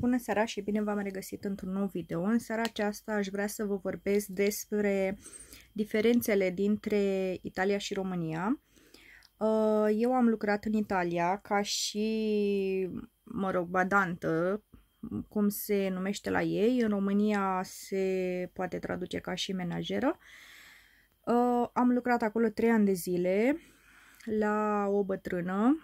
Bună seara și bine v-am regăsit într-un nou video. În seara aceasta aș vrea să vă vorbesc despre diferențele dintre Italia și România. Uh, eu am lucrat în Italia ca și, mă rog, badantă, cum se numește la ei. În România se poate traduce ca și menajeră. Uh, am lucrat acolo trei ani de zile la o bătrână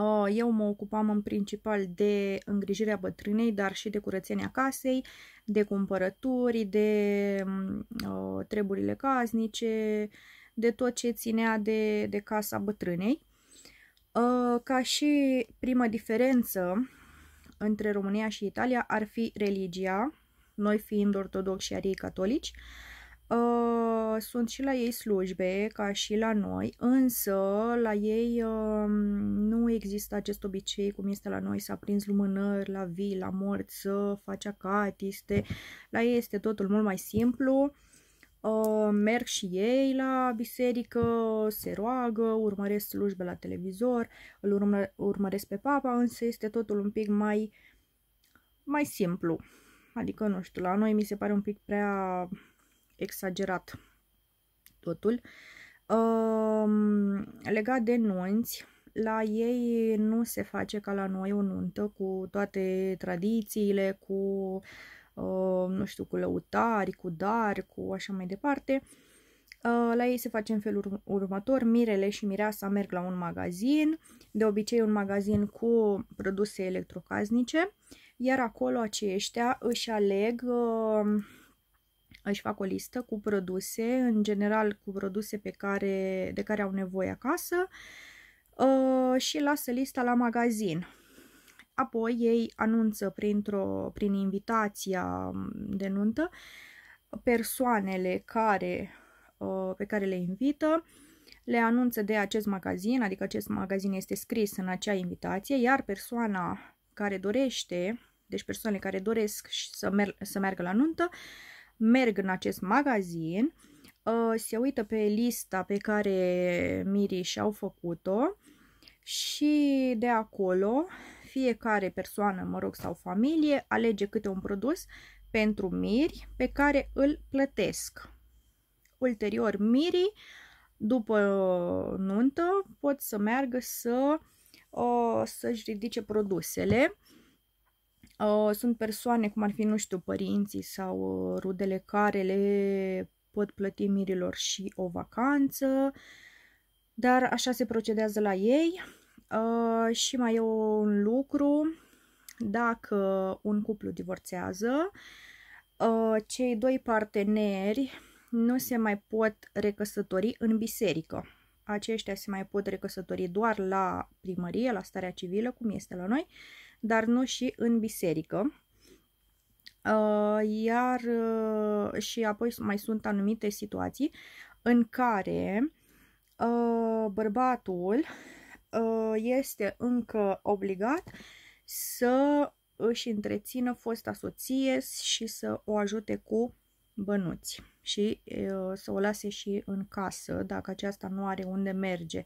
Uh, eu mă ocupam în principal de îngrijirea bătrânei, dar și de curățenia casei, de cumpărături, de mm, uh, treburile casnice, de tot ce ținea de, de casa bătrânei. Uh, ca și primă diferență între România și Italia ar fi religia, noi fiind ortodoxi și ariei catolici, uh, Uh, sunt și la ei slujbe, ca și la noi, însă la ei uh, nu există acest obicei cum este la noi, să aprinzi lumânări, la vii, la morți, să faci acatiste. La ei este totul mult mai simplu. Uh, merg și ei la biserică, se roagă, urmăresc slujbe la televizor, îl urmă urmăresc pe papa, însă este totul un pic mai, mai simplu. Adică, nu știu, la noi mi se pare un pic prea exagerat totul. Um, legat de nunți, la ei nu se face ca la noi o nuntă cu toate tradițiile, cu um, nu știu, cu lăutari, cu dar, cu așa mai departe. Uh, la ei se face în felul următor, mirele și mireasa merg la un magazin, de obicei un magazin cu produse electrocaznice, iar acolo aceștia își aleg uh, își fac o listă cu produse, în general cu produse pe care, de care au nevoie acasă uh, și lasă lista la magazin. Apoi ei anunță printr-o, prin invitația de nuntă persoanele care, uh, pe care le invită, le anunță de acest magazin, adică acest magazin este scris în acea invitație, iar persoana care dorește, deci persoanele care doresc să, mer- să meargă la nuntă, uh, merg în acest magazin, uh, se uită pe lista pe care Miri și-au făcut-o și de acolo fiecare persoană, mă rog, sau familie alege câte un produs pentru miri pe care îl plătesc. Ulterior, Miri, după nuntă, pot să meargă să, uh, să-și ridice produsele Uh, sunt persoane, cum ar fi, nu știu, părinții sau uh, rudele care le pot plăti mirilor și o vacanță, dar așa se procedează la ei. Uh, și mai e un lucru, dacă un cuplu divorțează, cei doi parteneri nu se mai pot recăsători în biserică. Aceștia se mai pot recăsători doar la primărie, la starea civilă, cum este la noi, uh, dar nu și în biserică. Uh, iar uh, și apoi mai sunt anumite situații în care uh, bărbatul este încă obligat să își întrețină fosta soție și să o ajute cu bănuți și să o lase și în casă dacă aceasta nu are unde merge.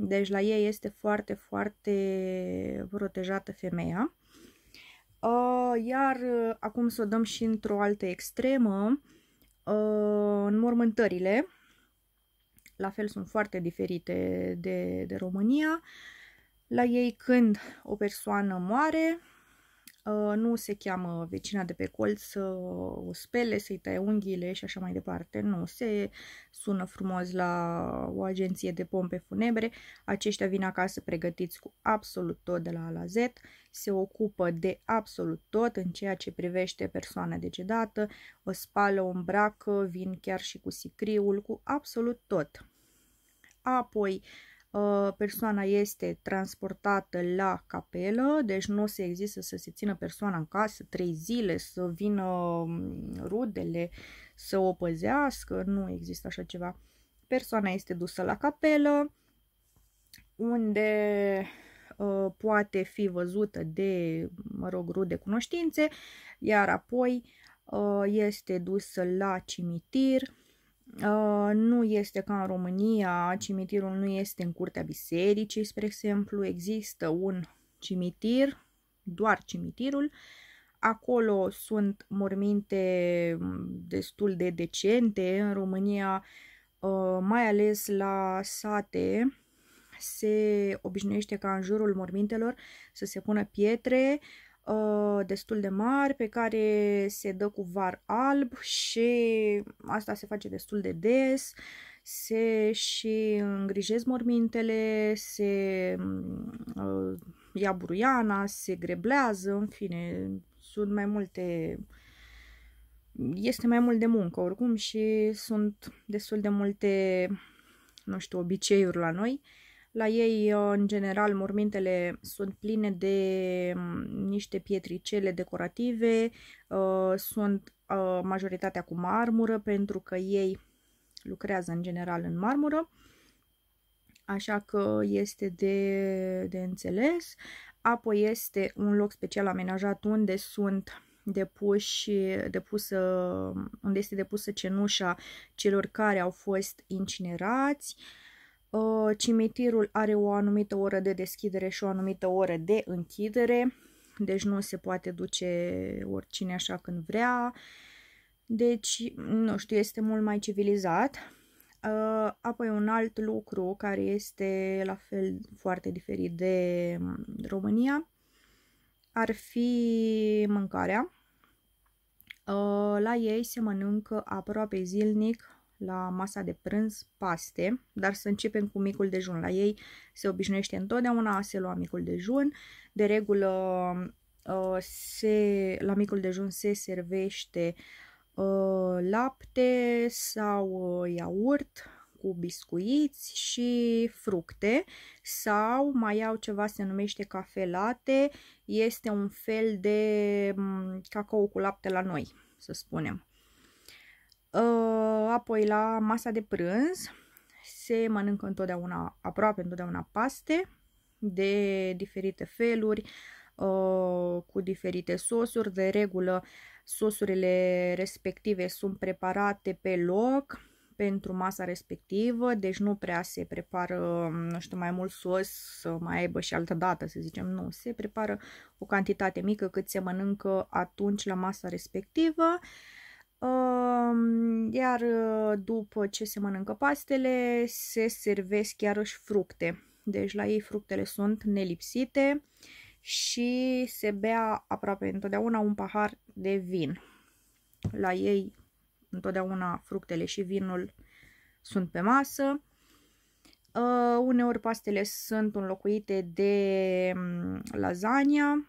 Deci la ei este foarte, foarte protejată femeia. Iar uh, acum să o dăm și într-o altă extremă, în mormântările, la fel sunt foarte diferite de, de România. La ei când o persoană moare, Ă, nu se cheamă vecina de pe colț să o spele, să-i taie unghiile și așa mai departe. Nu, se sună frumos la o agenție de pompe funebre. Aceștia vin acasă pregătiți cu absolut tot de la A la Z, se ocupă de absolut tot în ceea ce privește persoana decedată, o spală, o îmbracă, vin chiar și cu sicriul, cu absolut tot. Apoi, uh, Ă, persoana este transportată la capelă, deci nu se există să se țină persoana în casă trei zile, să vină mm, rudele, să o păzească, nu există așa ceva. Persoana este dusă la capelă, unde ă, poate fi văzută de, mă rog, rude cunoștințe, iar apoi ă, este dusă la cimitir, Uh, nu este ca în România, cimitirul nu este în curtea bisericii, spre exemplu, există un cimitir, doar cimitirul, acolo sunt morminte mm, destul de decente, în România, uh, mai ales la sate, se obișnuiește ca în jurul mormintelor să se pună pietre, Uh, destul de mari pe care se dă cu var alb și asta se face destul de des. Se și îngrijez mormintele, se mm, uh, ia buruiana, se greblează, în fine, sunt mai multe este mai mult de muncă oricum și sunt destul de multe, nu știu, obiceiuri la noi. Uh, la ei, uh, în general, mormintele sunt pline de mm, niște pietricele decorative, uh, sunt uh, majoritatea cu marmură, pentru că ei lucrează în general în marmură, așa că este de, de înțeles. Apoi este un loc special amenajat unde sunt depuși, depusă, unde este depusă cenușa celor care au fost incinerați. Uh, Uh, Cimitirul are o anumită oră de deschidere și o anumită oră de închidere, deci nu se poate duce oricine așa când vrea. Deci, nu știu, este mult mai civilizat. Uh, apoi un alt lucru care este la fel foarte diferit de um, România ar fi mâncarea. Uh, la ei se mănâncă aproape zilnic la masa de prânz paste, dar să începem cu micul dejun. La ei se obișnuiește întotdeauna se lua micul dejun. De regulă, ă, se, la micul dejun se servește ă, lapte sau ă, iaurt cu biscuiți și fructe sau mai au ceva se numește cafelate, este un fel de cacao cu lapte la noi, să spunem. Ă, apoi la masa de prânz se mănâncă întotdeauna, aproape întotdeauna paste de diferite feluri, ă, cu diferite sosuri. De regulă, sosurile respective sunt preparate pe loc pentru masa respectivă, deci nu prea se prepară, nu știu, mai mult sos să mai aibă și altă dată, să zicem, nu, se prepară o cantitate mică cât se mănâncă atunci la masa respectivă. Uh, iar uh, după ce se mănâncă pastele, se servesc iarăși fructe. Deci la ei fructele sunt nelipsite și se bea aproape întotdeauna un pahar de vin. La ei întotdeauna fructele și vinul sunt pe masă. Uh, uneori pastele sunt înlocuite de mm, lasagna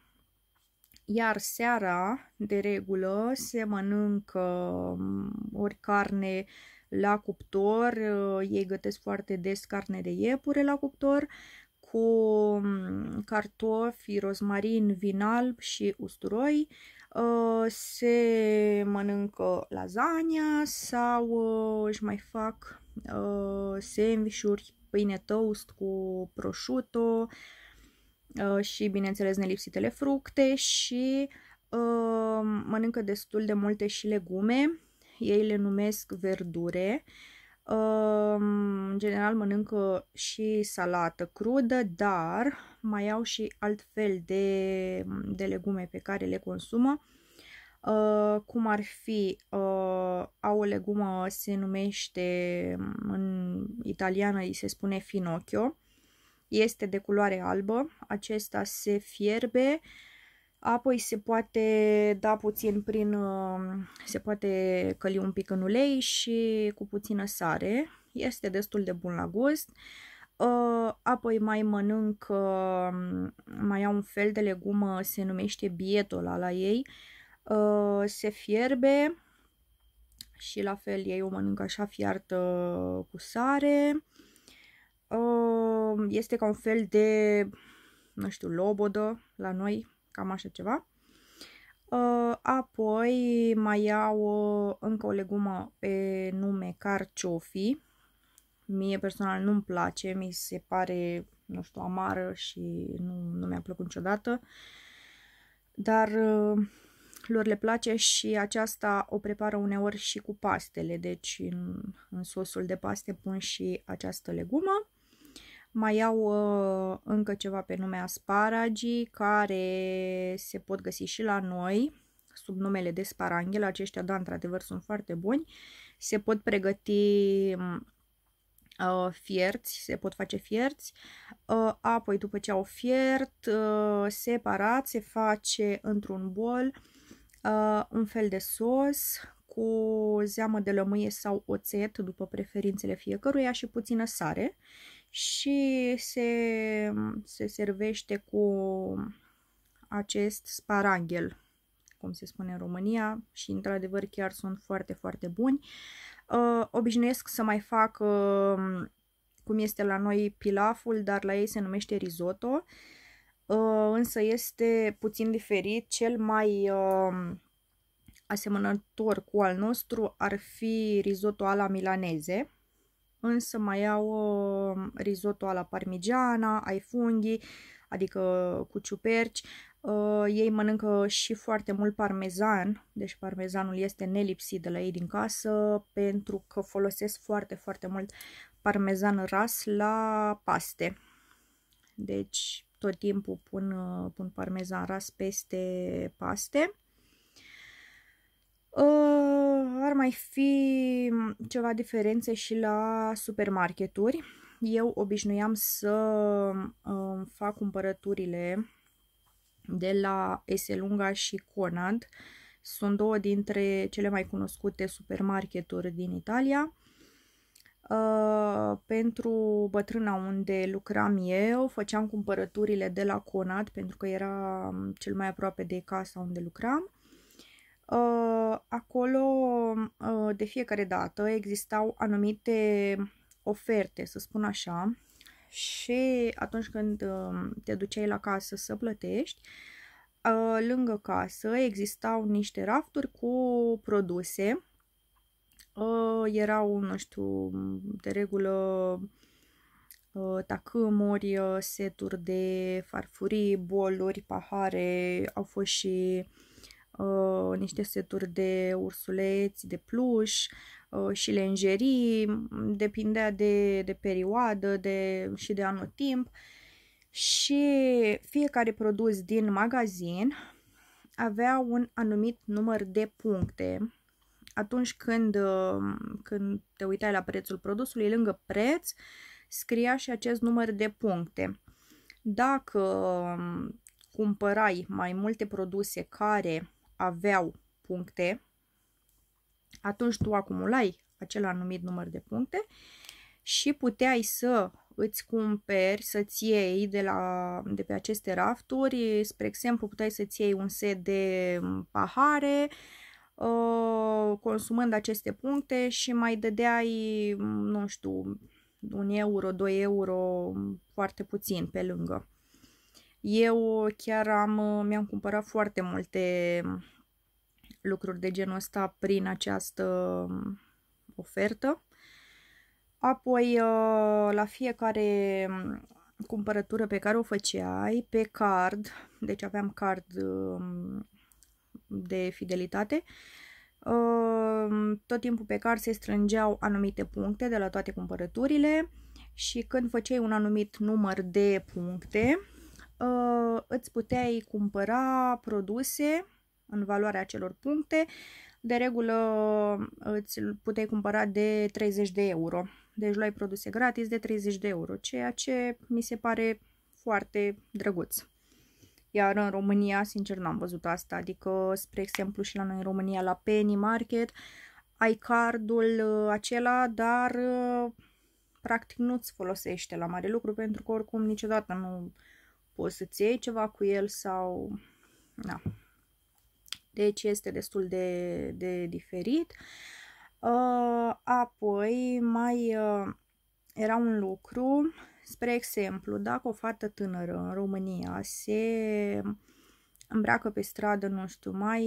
iar seara, de regulă, se mănâncă mm, ori carne la cuptor, ă, ei gătesc foarte des carne de iepure la cuptor, cu mm, cartofi, rozmarin, vin alb și usturoi, ă, se mănâncă lasagna sau ă, își mai fac sandvișuri, pâine toast cu prosciutto, Uh, și, bineînțeles, nelipsitele fructe și uh, mănâncă destul de multe și legume. Ei le numesc verdure. Uh, în general mănâncă și salată crudă, dar mai au și alt fel de, de legume pe care le consumă. Uh, cum ar fi, uh, au o legumă, se numește în italiană, îi se spune finocchio, este de culoare albă, acesta se fierbe, apoi se poate da puțin prin, um, se poate căli un pic în ulei și cu puțină sare, este destul de bun la gust. Uh, apoi mai mănânc, um, mai au un fel de legumă, se numește bietola la ei, uh, se fierbe și la fel ei o mănânc așa fiartă cu sare este ca un fel de, nu știu, lobodă la noi, cam așa ceva. Uh, apoi mai iau uh, încă o legumă pe nume carciofi. Mie personal nu-mi place, mi se pare, nu știu, amară și nu, nu mi-a plăcut niciodată. Dar uh, lor le place și aceasta o prepară uneori și cu pastele, deci în, în sosul de paste pun și această legumă. Mai au uh, încă ceva pe nume asparagii, care se pot găsi și la noi, sub numele de sparanghel. Aceștia, da, într-adevăr, sunt foarte buni. Se pot pregăti mm, uh, fierți, se pot face fierți. Uh, apoi, după ce au fiert, uh, separat se face într-un bol uh, un fel de sos cu zeamă de lămâie sau oțet, după preferințele fiecăruia, și puțină sare. Uh, și se, se servește cu acest sparanghel, cum se spune în România și într-adevăr chiar sunt foarte, foarte buni. Uh, obișnuiesc să mai fac, uh, cum este la noi, pilaful, dar la ei se numește risotto, uh, însă este puțin diferit. Cel mai uh, asemănător cu al nostru ar fi risotto ala milaneze, însă mai au um, risotto alla parmigiana, ai funghi, adică cu ciuperci. Uh, ei mănâncă și foarte mult parmezan, deci parmezanul este nelipsit de la ei din casă pentru că folosesc foarte, foarte mult parmezan ras la paste. Deci tot timpul pun, uh, pun parmezan ras peste paste. Ă, ar mai fi ceva diferențe și la supermarketuri. Eu obișnuiam să ă, fac cumpărăturile de la Eselunga și Conad. Sunt două dintre cele mai cunoscute supermarketuri din Italia. Uh, pentru bătrâna unde lucram eu, făceam cumpărăturile de la Conad pentru că era cel mai aproape de casa unde lucram Uh, acolo uh, de fiecare dată existau anumite oferte, să spun așa, și atunci când uh, te duceai la casă să plătești, lângă casă existau niște rafturi cu produse. Erau, nu știu, de regulă tacâmuri, seturi de farfurii, boluri, pahare, au fost și uh, Uh, niște seturi de ursuleți, de pluș uh, și lenjerii, depindea de, de perioadă de, și de anotimp și fiecare produs din magazin avea un anumit număr de puncte. Atunci când, uh, când te uitai la prețul produsului, lângă preț, scria și acest număr de puncte. Dacă um, cumpărai mai multe produse care aveau puncte, atunci tu acumulai acel anumit număr de puncte și puteai să îți cumperi, să-ți iei de, la, de pe aceste rafturi, spre exemplu, puteai să-ți iei un set de mm, pahare, uh, consumând aceste puncte și mai dădeai, mm, nu știu, un euro, 2 euro, mm, foarte puțin pe lângă. Eu chiar am, uh, mi-am cumpărat foarte multe mm, lucruri de genul ăsta prin această mm, ofertă. Apoi, uh, la fiecare mm, cumpărătură pe care o făceai, pe card, deci aveam card de fidelitate, uh, tot timpul pe card se strângeau anumite puncte de la toate cumpărăturile și când făceai un anumit număr de puncte, Uh, îți puteai cumpăra produse în valoarea acelor puncte. De regulă îți puteai cumpăra de 30 de euro. Deci luai produse gratis de 30 de euro, ceea ce mi se pare foarte drăguț. Iar în România, sincer, n-am văzut asta. Adică, spre exemplu, și la noi în România, la Penny Market, ai cardul uh, acela, dar uh, practic nu-ți folosește la mare lucru, pentru că oricum niciodată nu poți să-ți iei ceva cu el sau... Da. Deci este destul de, de diferit. Uh, apoi mai uh, era un lucru, spre exemplu, dacă o fată tânără în România se îmbracă pe stradă, nu știu, mai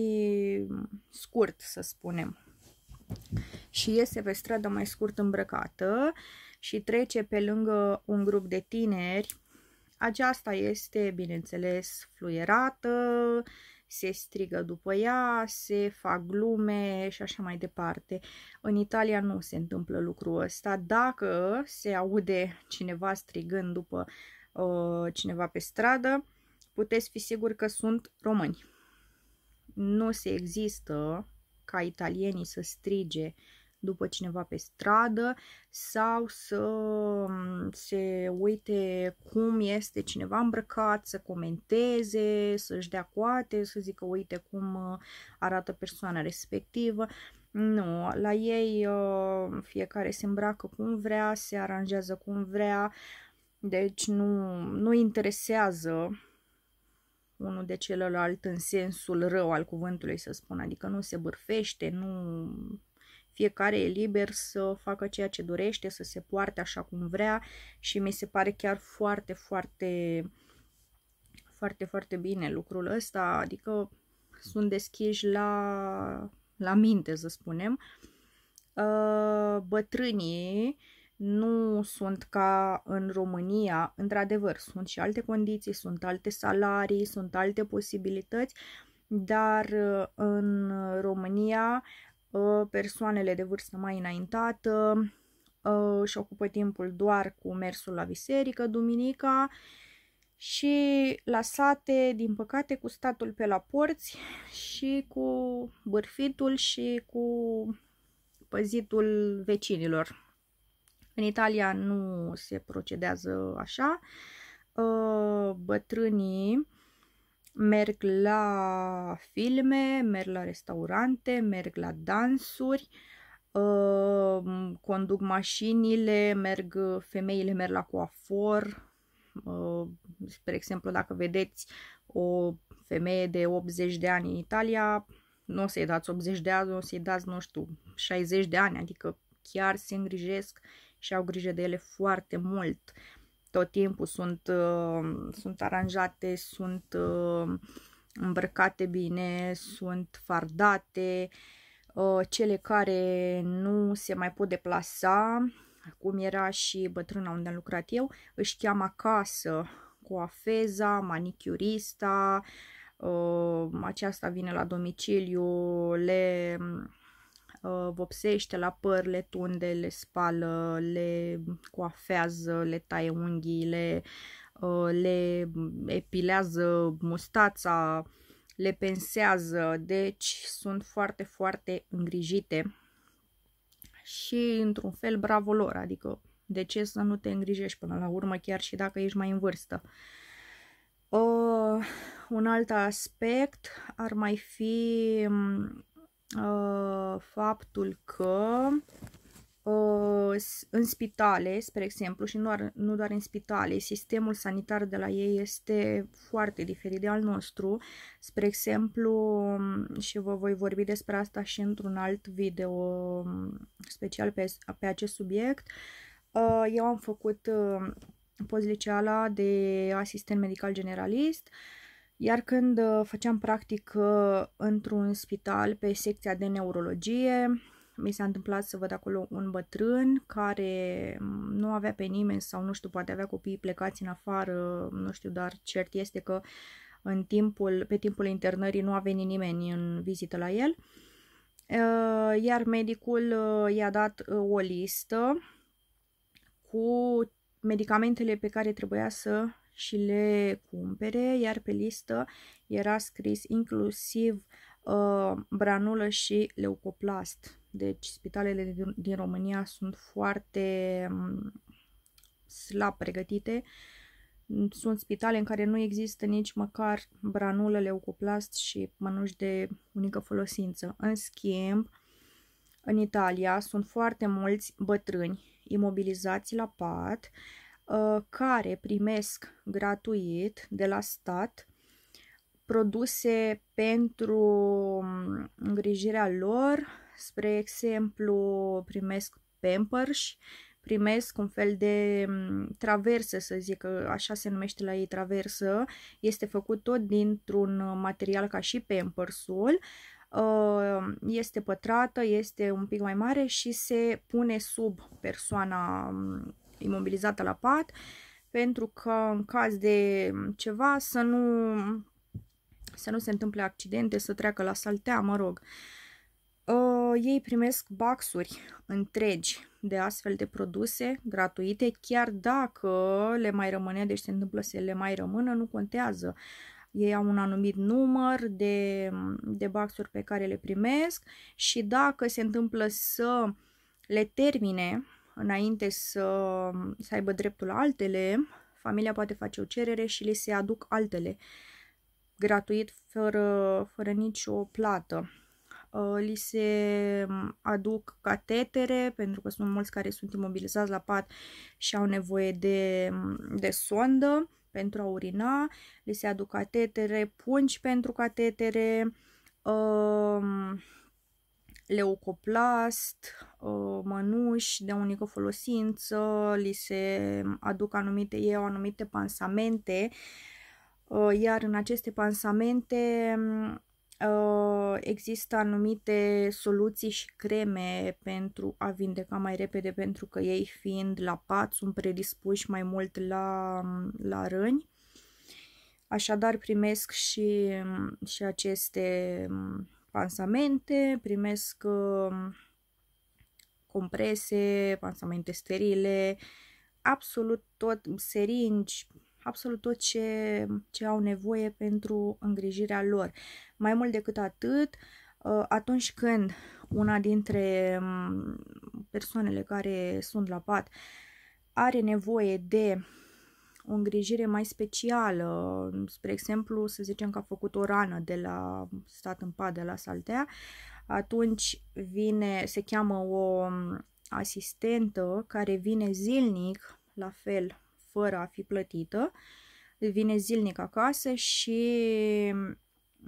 scurt, să spunem, și iese pe stradă mai scurt îmbrăcată și trece pe lângă un grup de tineri aceasta este, bineînțeles, fluierată, se strigă după ea, se fac glume și așa mai departe. În Italia nu se întâmplă lucrul ăsta. Dacă se aude cineva strigând după uh, cineva pe stradă, puteți fi siguri că sunt români. Nu se există ca italienii să strige uh, după cineva pe stradă sau să mm, se uite cum este cineva îmbrăcat, să comenteze, să-și dea coate, să zică uite cum uh, arată persoana respectivă. Nu, la ei uh, fiecare se îmbracă cum vrea, se aranjează cum vrea, deci nu, nu interesează unul de celălalt în sensul rău al cuvântului, să spun, adică nu se bârfește, nu fiecare e liber să facă ceea ce dorește, să se poarte așa cum vrea și mi se pare chiar foarte, foarte, foarte, foarte bine lucrul ăsta, adică sunt deschiși la, la minte, să spunem. Uh, bătrânii nu sunt ca în România, într-adevăr, sunt și alte condiții, sunt alte salarii, sunt alte posibilități, dar uh, în România Ă, persoanele de vârstă mai înaintată își ă, ocupă timpul doar cu mersul la biserică duminica și la sate, din păcate, cu statul pe la porți și cu bârfitul și cu păzitul vecinilor. În Italia nu se procedează așa. Ă, bătrânii merg la filme, merg la restaurante, merg la dansuri, uh, conduc mașinile, merg, femeile merg la coafor, uh, spre exemplu dacă vedeți o femeie de 80 de ani în Italia, nu o să-i dați 80 de ani, o să-i dați, nu știu, 60 de ani, adică chiar se îngrijesc și au grijă de ele foarte mult. Uh, tot timpul sunt, uh, sunt aranjate, sunt uh, îmbrăcate bine, sunt fardate, uh, cele care nu se mai pot deplasa, cum era și bătrâna unde am lucrat eu, își cheamă acasă coafeza, manicurista, aceasta vine la domiciliu, le Uh, vopsește la păr, le tunde, le spală, le coafează, le taie unghiile, uh, le epilează mustața, le pensează, deci sunt foarte, foarte îngrijite și într-un fel bravo lor, adică de ce să nu te îngrijești până la urmă chiar și dacă ești mai în vârstă. Uh, un alt aspect ar mai fi mm, Uh, faptul că uh, în spitale, spre exemplu, și nu, doar, nu doar în spitale, sistemul sanitar de la ei este foarte diferit de al nostru. Spre exemplu, um, și vă voi vorbi despre asta și într-un alt video um, special pe, pe acest subiect, uh, eu am făcut uh, pozliceala de asistent medical generalist uh, iar când uh, făceam practică uh, într-un spital pe secția de neurologie, mi s-a întâmplat să văd acolo un bătrân care mm, nu avea pe nimeni sau nu știu, poate avea copiii plecați în afară, uh, nu știu, dar cert este că în timpul, pe timpul internării nu a venit nimeni în vizită la el. Iar medicul i-a dat o listă cu medicamentele pe care trebuia să și le cumpere, iar pe listă era scris inclusiv uh, branulă și leucoplast. Deci spitalele din, din România sunt foarte um, slab pregătite. Sunt spitale în care nu există nici măcar branulă, leucoplast și mănuși de unică folosință. În schimb, în Italia sunt foarte mulți bătrâni imobilizați la pat Uh, care primesc gratuit de la stat produse pentru um, îngrijirea lor, spre exemplu primesc pampers, primesc un fel de um, traversă, să zic, uh, așa se numește la ei traversă, este făcut tot dintr-un material ca și pampersul, uh, este pătrată, este un pic mai mare și se pune sub persoana um, imobilizată la pat, pentru că în caz de ceva să nu, să nu se întâmple accidente, să treacă la saltea, mă rog. Uh, ei primesc baxuri întregi de astfel de produse gratuite, chiar dacă le mai rămâne, deci se întâmplă să le mai rămână, nu contează. Ei au un anumit număr de, de baxuri pe care le primesc și dacă se întâmplă să le termine, înainte să, să aibă dreptul la altele, familia poate face o cerere și le se aduc altele gratuit, fără, fără nicio plată. Uh, li se um, aduc catetere, pentru că sunt mulți care sunt imobilizați la pat și au nevoie de, um, de sondă pentru a urina, li se aduc catetere, pungi pentru catetere, uh, leucoplast, uh, mănuși de unică folosință, li se aduc anumite, au anumite pansamente, uh, iar în aceste pansamente uh, există anumite soluții și creme pentru a vindeca mai repede, pentru că ei fiind la pat sunt predispuși mai mult la, la răni. Așadar primesc și, și aceste pansamente, primesc um, comprese, pansamente sterile, absolut tot, seringi, absolut tot ce, ce au nevoie pentru îngrijirea lor. Mai mult decât atât, uh, atunci când una dintre um, persoanele care sunt la pat are nevoie de o îngrijire mai specială, spre exemplu, să zicem că a făcut o rană de la stat în pad, de la saltea, atunci vine, se cheamă o asistentă care vine zilnic, la fel, fără a fi plătită, vine zilnic acasă și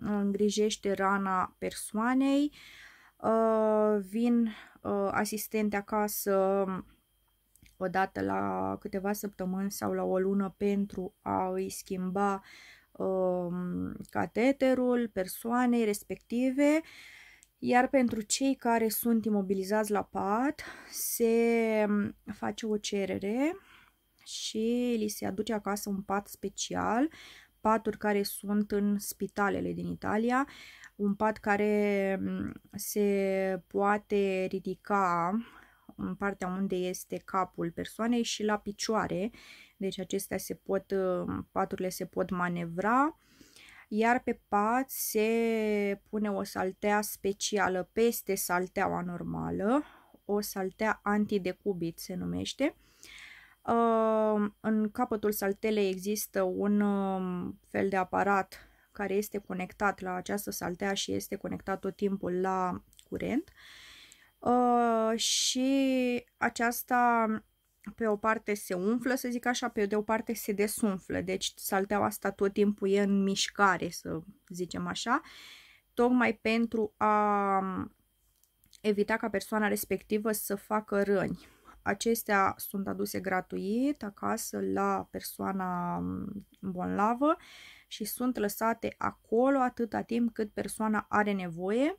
îngrijește rana persoanei, uh, vin uh, asistente acasă o dată la câteva săptămâni sau la o lună pentru a îi schimba um, cateterul persoanei respective, iar pentru cei care sunt imobilizați la pat, se um, face o cerere și li se aduce acasă un pat special, paturi care sunt în spitalele din Italia, un pat care um, se poate ridica în partea unde este capul persoanei și la picioare. Deci acestea se pot, ă, paturile se pot manevra. Iar pe pat se pune o saltea specială peste salteaua normală, o saltea antidecubit se numește. Ă, în capătul saltelei există un ă, fel de aparat care este conectat la această saltea și este conectat tot timpul la curent. Uh, Uh, și aceasta pe o parte se umflă, să zic așa, pe de o parte se desumflă, deci salteaua asta tot timpul e în mișcare, să zicem așa, tocmai pentru a um, evita ca persoana respectivă să facă răni. Acestea sunt aduse gratuit acasă la persoana um, bolnavă și sunt lăsate acolo atâta timp cât persoana are nevoie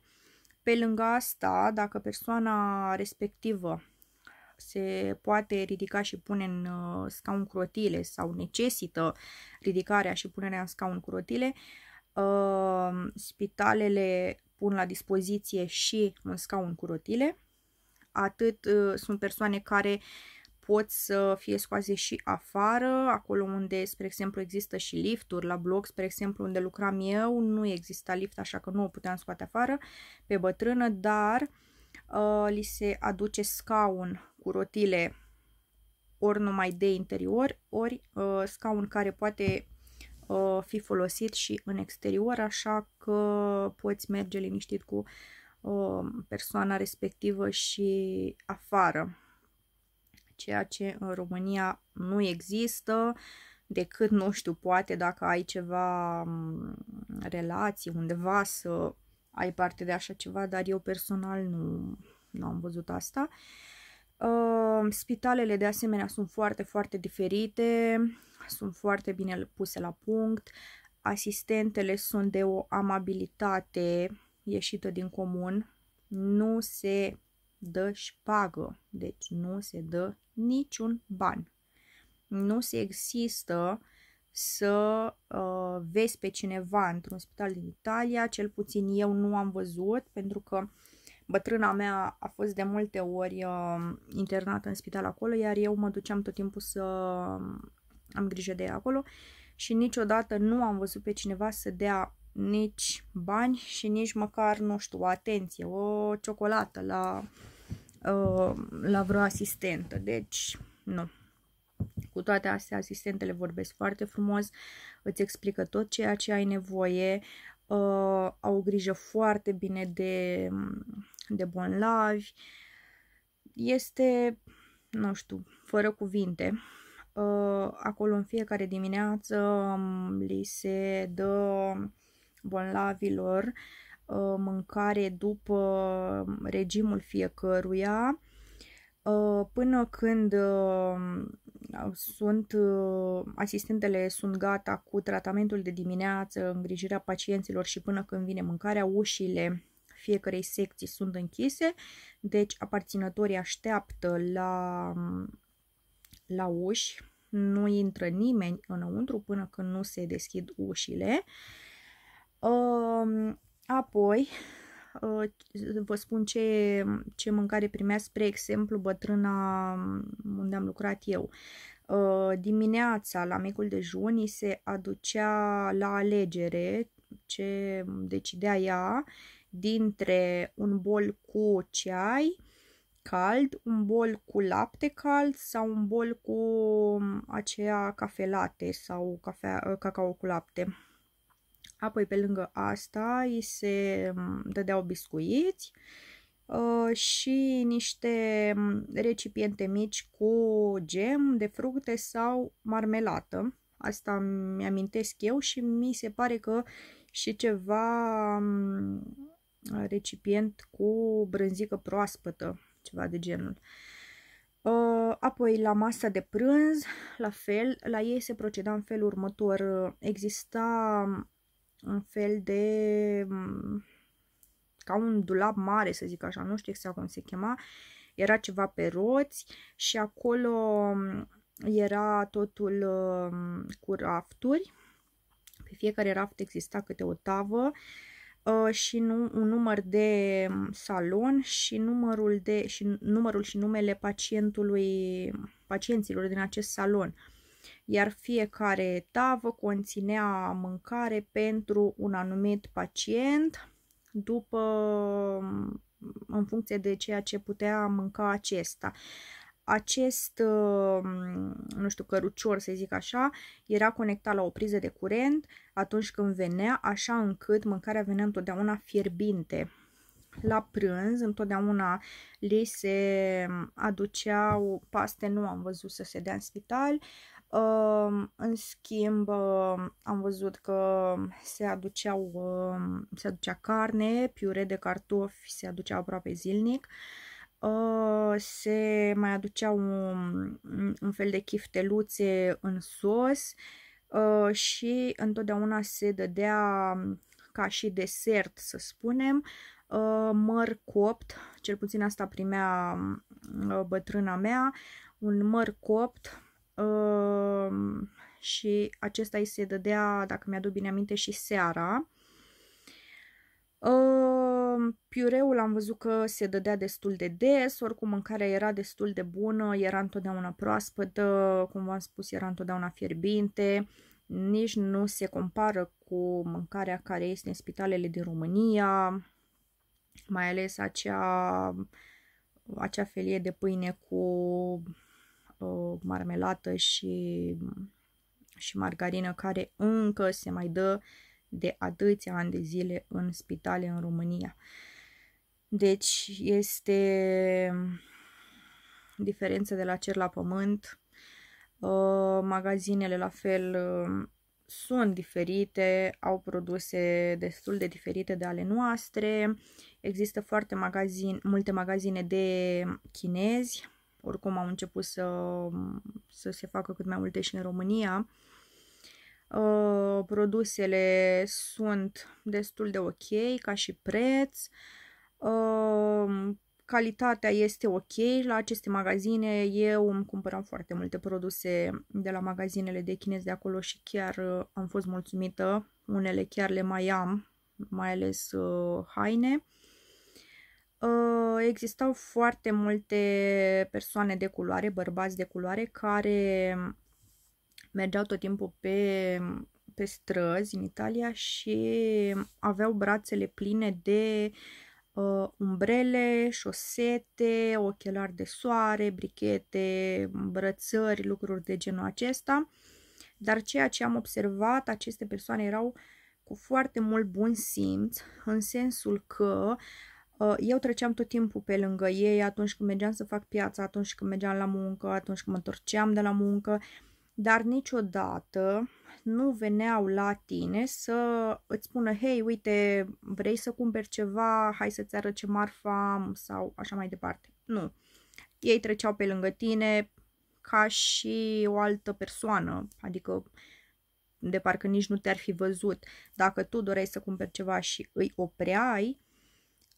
pe lângă asta, dacă persoana respectivă se poate ridica și pune în uh, scaun cu rotile sau necesită ridicarea și punerea în scaun cu rotile, uh, spitalele pun la dispoziție și un scaun cu rotile. Atât uh, sunt persoane care pot să fie scoase și afară, acolo unde, spre exemplu, există și lifturi, la bloc, spre exemplu, unde lucram eu, nu exista lift, așa că nu o puteam scoate afară pe bătrână, dar uh, li se aduce scaun cu rotile ori numai de interior, ori uh, scaun care poate uh, fi folosit și în exterior, așa că poți merge liniștit cu uh, persoana respectivă și afară ceea ce în România nu există decât, nu știu, poate dacă ai ceva relații undeva să ai parte de așa ceva, dar eu personal nu, nu am văzut asta. Uh, spitalele de asemenea sunt foarte, foarte diferite, sunt foarte bine puse la punct, asistentele sunt de o amabilitate ieșită din comun, nu se dă șpagă, deci nu se dă niciun ban. Nu se există să uh, vezi pe cineva într-un spital din Italia, cel puțin eu nu am văzut, pentru că bătrâna mea a fost de multe ori uh, internată în spital acolo, iar eu mă duceam tot timpul să um, am grijă de ea acolo și niciodată nu am văzut pe cineva să dea nici bani și nici măcar, nu știu, atenție, o ciocolată la, uh, la vreo asistentă. Deci, nu. Cu toate astea, asistentele vorbesc foarte frumos, îți explică tot ceea ce ai nevoie, uh, au grijă foarte bine de, de bonlavi. Este, nu știu, fără cuvinte. Uh, acolo în fiecare dimineață um, li se dă bolnavilor uh, mâncare după regimul fiecăruia uh, până când uh, sunt asistentele sunt gata cu tratamentul de dimineață, îngrijirea pacienților și până când vine mâncarea, ușile fiecarei secții sunt închise, deci aparținătorii așteaptă la, la uși, nu intră nimeni înăuntru până când nu se deschid ușile. Uh, Apoi, uh, vă spun ce, ce mâncare primea, spre exemplu, bătrâna unde am lucrat eu. Uh, dimineața, la micul dejun, îi se aducea la alegere ce decidea ea dintre un bol cu ceai cald, un bol cu lapte cald sau un bol cu um, aceea cafelate sau cafea, uh, cacao cu lapte Apoi, pe lângă asta, îi se mm, dădeau biscuiți uh, și niște mm, recipiente mici cu gem de fructe sau marmelată. Asta mi-amintesc eu și mi se pare că și ceva mm, recipient cu brânzică proaspătă, ceva de genul. Uh, apoi, la masa de prânz, la fel, la ei se proceda în felul următor. Exista un fel de mm, ca un dulap mare, să zic așa, nu știu exact cum se chema, era ceva pe roți și acolo mm, era totul mm, cu rafturi. Pe fiecare raft exista câte o tavă uh, și un număr de salon și numărul, de, și numărul și numele pacientului, pacienților din acest salon iar fiecare tavă conținea mâncare pentru un anumit pacient după în funcție de ceea ce putea mânca acesta. Acest, um, nu știu, cărucior, să zic așa, era conectat la o priză de curent atunci când venea, așa încât mâncarea venea întotdeauna fierbinte. La prânz, întotdeauna li se um, aduceau paste, nu am văzut să se dea în spital, în schimb, am văzut că se, aduceau, se aducea carne, piure de cartofi se aducea aproape zilnic, se mai aduceau un, un fel de chifteluțe în sos și întotdeauna se dădea ca și desert, să spunem, măr copt, cel puțin asta primea bătrâna mea, un măr copt Ehm, și acesta îi se dădea, dacă mi-aduc bine aminte, și seara. Uh, piureul am văzut că se dădea destul de des, oricum mâncarea era destul de bună, era întotdeauna proaspătă, cum v-am spus, era întotdeauna fierbinte, nici nu se compară cu mâncarea care este în spitalele din România, mai ales acea, acea felie de pâine cu marmelată și, și margarină care încă se mai dă de atâția ani de zile în spitale în România. Deci este diferență de la cer la pământ. Ă, magazinele la fel sunt diferite, au produse destul de diferite de ale noastre. Există foarte magazin, multe magazine de chinezi oricum au început să, să se facă cât mai multe și în România. Uh, produsele sunt destul de ok ca și preț. Uh, calitatea este ok la aceste magazine. Eu îmi cumpăram foarte multe produse de la magazinele de chinezi de acolo și chiar uh, am fost mulțumită. Unele chiar le mai am, mai ales haine. Uh, Uh, existau foarte multe persoane de culoare, bărbați de culoare, care mergeau tot timpul pe, pe străzi în Italia și aveau brațele pline de uh, umbrele, șosete, ochelari de soare, brichete, îmbrățări, lucruri de genul acesta. Dar ceea ce am observat, aceste persoane erau cu foarte mult bun simț, în sensul că uh, Uh, eu treceam tot timpul pe lângă ei atunci când mergeam să fac piața, atunci când mergeam la muncă, atunci când mă întorceam de la muncă, dar niciodată nu veneau la tine să îți spună, hei, uite, vrei să cumperi ceva, hai să-ți arăt ce marfă am sau așa mai departe. Nu. Ei treceau pe lângă tine ca și o altă persoană, adică de parcă nici nu te-ar fi văzut. Dacă tu doreai să cumperi ceva și îi opreai,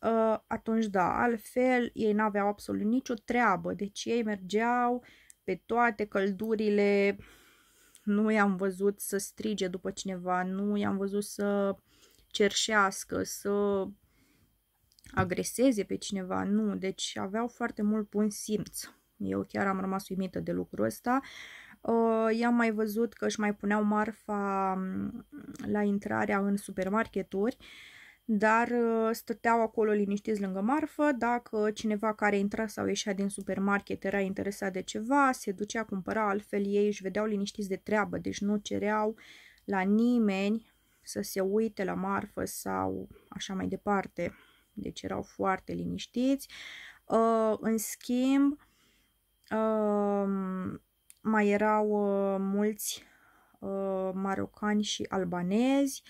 Ă, atunci da, altfel ei n-aveau absolut nicio treabă, deci ei mergeau pe toate căldurile, nu i-am văzut să strige după cineva, nu i-am văzut să cerșească, să agreseze pe cineva, nu, deci aveau foarte mult bun simț. Eu chiar am rămas uimită de lucrul ăsta. Uh, i-am mai văzut că își mai puneau marfa mm, la intrarea în supermarketuri uh, dar uh, stăteau acolo liniștiți lângă marfă. Dacă cineva care intra sau ieșea din supermarket era interesat de ceva, se ducea, cumpăra, altfel ei își vedeau liniștiți de treabă, deci nu cereau la nimeni să se uite la marfă sau așa mai departe. Deci erau foarte liniștiți. Uh, în schimb, uh, mai erau mulți marocani și albanezi,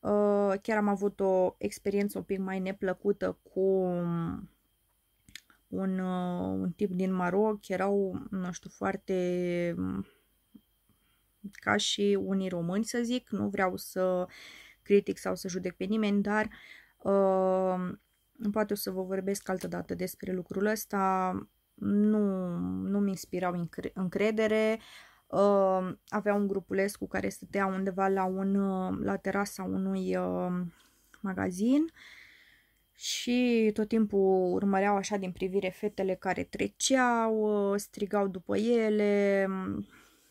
Uh, chiar am avut o experiență un pic mai neplăcută cu um, un, uh, un tip din Maroc, erau, nu știu, foarte um, ca și unii români, să zic, nu vreau să critic sau să judec pe nimeni, dar uh, poate o să vă vorbesc altă dată despre lucrul ăsta, nu, nu mi inspirau încredere, uh, Uh, avea un grupuleț cu care stătea undeva la, un, la terasa unui uh, magazin și tot timpul urmăreau așa din privire fetele care treceau, uh, strigau după ele,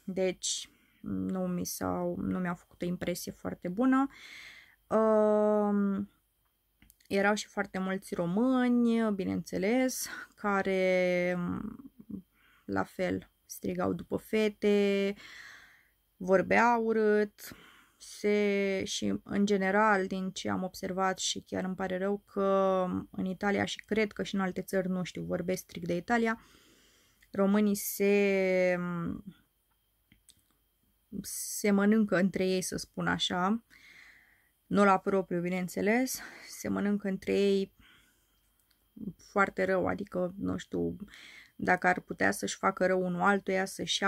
deci nu mi, s-au, nu mi-au făcut o impresie foarte bună. Uh, erau și foarte mulți români, bineînțeles, care la fel strigau după fete, vorbeau urât se, și în general din ce am observat și chiar îmi pare rău că în Italia și cred că și în alte țări, nu știu, vorbesc strict de Italia, românii se se mănâncă între ei, să spun așa, nu la propriu, bineînțeles, se mănâncă între ei foarte rău, adică, nu știu, uh, dacă ar putea să-și facă rău unul altuia, să-și ia